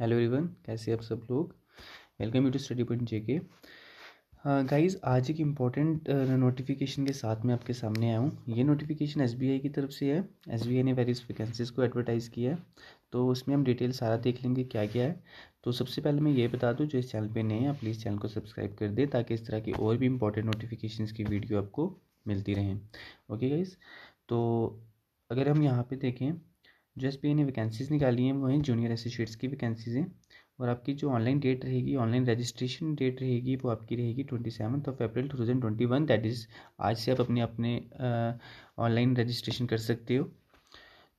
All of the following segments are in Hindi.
हेलो एवरीवन कैसे आप सब लोग welcome you to study point J K guys आज एक इम्पॉर्टेंट नोटिफिकेशन uh, के साथ में आपके सामने आया हूँ ये नोटिफिकेशन एस की तरफ से है एस ने वेरियस वैकेंसीज को एडवर्टाइज़ किया है तो उसमें हम डिटेल सारा देख लेंगे क्या क्या है तो सबसे पहले मैं ये बता दूँ जो इस चैनल पर नए हैं प्लीज़ चैनल को सब्सक्राइब कर दें ताकि इस तरह की और भी इंपॉर्टेंट नोटिफिकेशन की वीडियो आपको मिलती रहें ओके गाइज़ तो अगर हम यहाँ पर देखें जो एस ने वैकेंसीज़ निकाली हैं वो हैं जूनियर एसोसिएट्स की वैकेंसीज़ हैं और आपकी जो ऑनलाइन डेट रहेगी ऑनलाइन रजिस्ट्रेशन डेट रहेगी वो आपकी रहेगी twenty seventh of April two thousand twenty one that is आज से आप अपने अपने ऑनलाइन रजिस्ट्रेशन कर सकते हो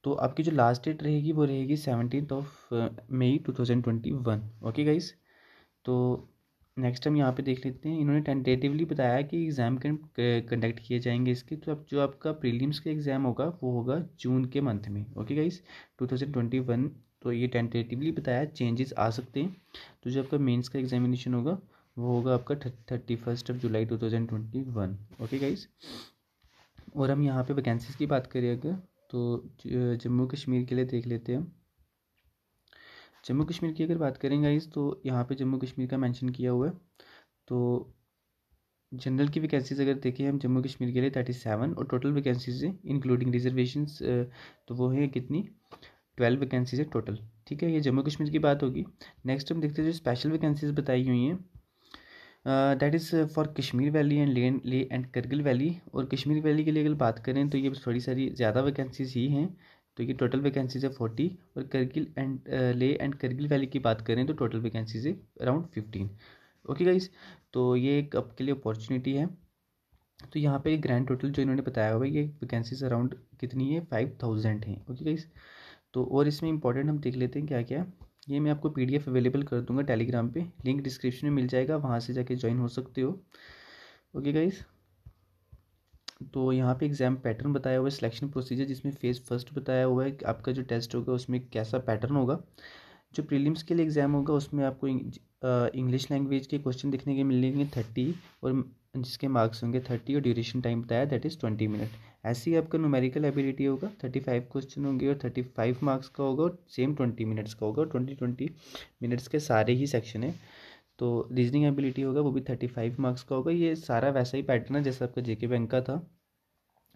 तो आपकी जो लास्ट डेट रहेगी वो रहेगी seventeen of May two thousand twenty one okay guys तो नेक्स्ट हम यहाँ पे देख लेते हैं इन्होंने टेंटेटिवली बताया कि एग्ज़ाम कंडक्ट किए जाएंगे इसके तो अब जो आपका प्रीलिम्स का एग्ज़ाम होगा वो होगा जून के मंथ में ओके गाइस 2021 तो ये टेंटेटिवली बताया चेंजेस आ सकते हैं तो जो आपका मेंस का एग्जामिनेशन होगा वो होगा आपका thirty first of July two thousand twenty one okay guys और हम यहाँ पे वैकेंसीज़ की बात करें अगर तो जम्मू कश्मीर के लिए देख लेते हैं जम्मू कश्मीर की अगर बात करें इस तो यहाँ पे जम्मू कश्मीर का मेंशन किया हुआ है तो जनरल की वैकेंसीज अगर देखें हम जम्मू कश्मीर के लिए थर्टी सेवन और टोटल वैकेंसीज है इंक्लूडिंग रिजर्वेशन तो वो है कितनी ट्वेल्व वैकेंसीज है टोटल ठीक है ये जम्मू कश्मीर की बात होगी नेक्स्ट हम देखते हैं जो स्पेशल वैकेंसीज बताई हुई हैं that is for Kashmir valley and लेन ले एंड करगिल वैली और कश्मीर वैली के लिए अगर बात करें तो ये थोड़ी सारी ज़्यादा वैकेंसीज ही हैं तो ये टोटल वैकेंसीज है फोर्टी और Kargil and Leh and Kargil valley की बात करें तो टोटल वैकेंसीज है अराउंड फिफ्टीन ओके गाइज़ तो ये एक आपके लिए अपॉर्चुनिटी है तो यहाँ पे ग्रैंड टोटल जो इन्होंने बताया हुआ है ये वैकेंसीज अराउंड कितनी है फाइव थाउजेंड है ओके गाइज़ तो और इसमें इंपॉर्टेंट हम देख लेते हैं क्या क्या ये मैं आपको पी अवेलेबल कर दूंगा टेलीग्राम पर लिंक डिस्क्रिप्शन में मिल जाएगा वहाँ से जाके ज्वाइन हो सकते हो ओके गाइज़ तो यहाँ पे एग्ज़ाम पैटर्न बताया हुआ है सिलेक्शन प्रोसीजर जिसमें फेज़ फर्स्ट बताया हुआ है कि आपका जो टेस्ट होगा उसमें कैसा पैटर्न होगा जो प्रीलिम्स के लिए एग्ज़ाम होगा उसमें आपको इंग्लिश लैंग्वेज के क्वेश्चन देखने के मिलेंगे थर्टी और जिसके मार्क्स होंगे थर्टी और ड्यूरेशन टाइम बताया दैट इज़ ट्वेंटी मिनट ऐसे ही आपका न्यूमेरिकल एबिलिटी होगा थर्टी फाइव क्वेश्चन होंगे और थर्टी फाइव मार्क्स का होगा और सेम ट्वेंटी मिनट्स का होगा और ट्वेंटी ट्वेंटी मिनट्स के सारे ही सेक्शन है तो रीजनिंग एबिलिटी होगा वो भी थर्टी फाइव मार्क्स का होगा ये सारा वैसा ही पैटर्न है जैसा आपका जेके बैंक का था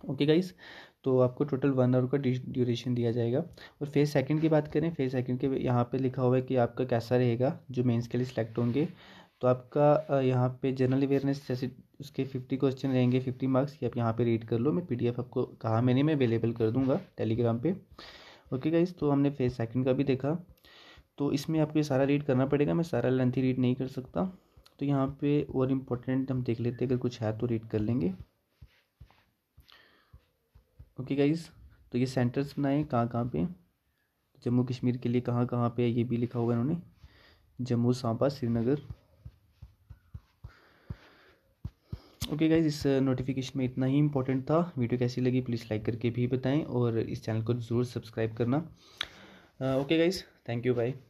ओके गाइस तो आपको टोटल वन आवर का ड्यूरेशन दिया जाएगा और फेज सेकंड की बात करें फेज सेकंड के यहाँ पे लिखा हुआ है कि आपका कैसा रहेगा जो मेंस के लिए सिलेक्ट होंगे तो आपका यहाँ पे जनरल अवेयरनेस जैसे उसके फिफ्टी क्वेश्चन रहेंगे फिफ्टी मार्क्स ये आप यहाँ पे रीड कर लो मैं पी आपको कहा मैंने मैं अवेलेबल कर दूँगा टेलीग्राम पर ओके गाइज़ तो हमने फेज सेकंड का भी देखा तो इसमें आपको सारा रीड करना पड़ेगा मैं सारा लेंथी रीड नहीं कर सकता तो यहाँ पे और इम्पोर्टेंट हम देख लेते हैं अगर कुछ है तो रीड कर लेंगे ओके गाइज़ तो ये सेंटर्स बनाए कहाँ कहाँ पे जम्मू कश्मीर के लिए कहाँ कहाँ पे ये भी लिखा होगा इन्होंने जम्मू सांबा श्रीनगर ओके गाइज इस नोटिफिकेशन uh, में इतना ही इंपॉर्टेंट था वीडियो कैसी लगी प्लीज़ लाइक करके भी बताएं और इस चैनल को ज़रूर सब्सक्राइब करना okay guys thank you bye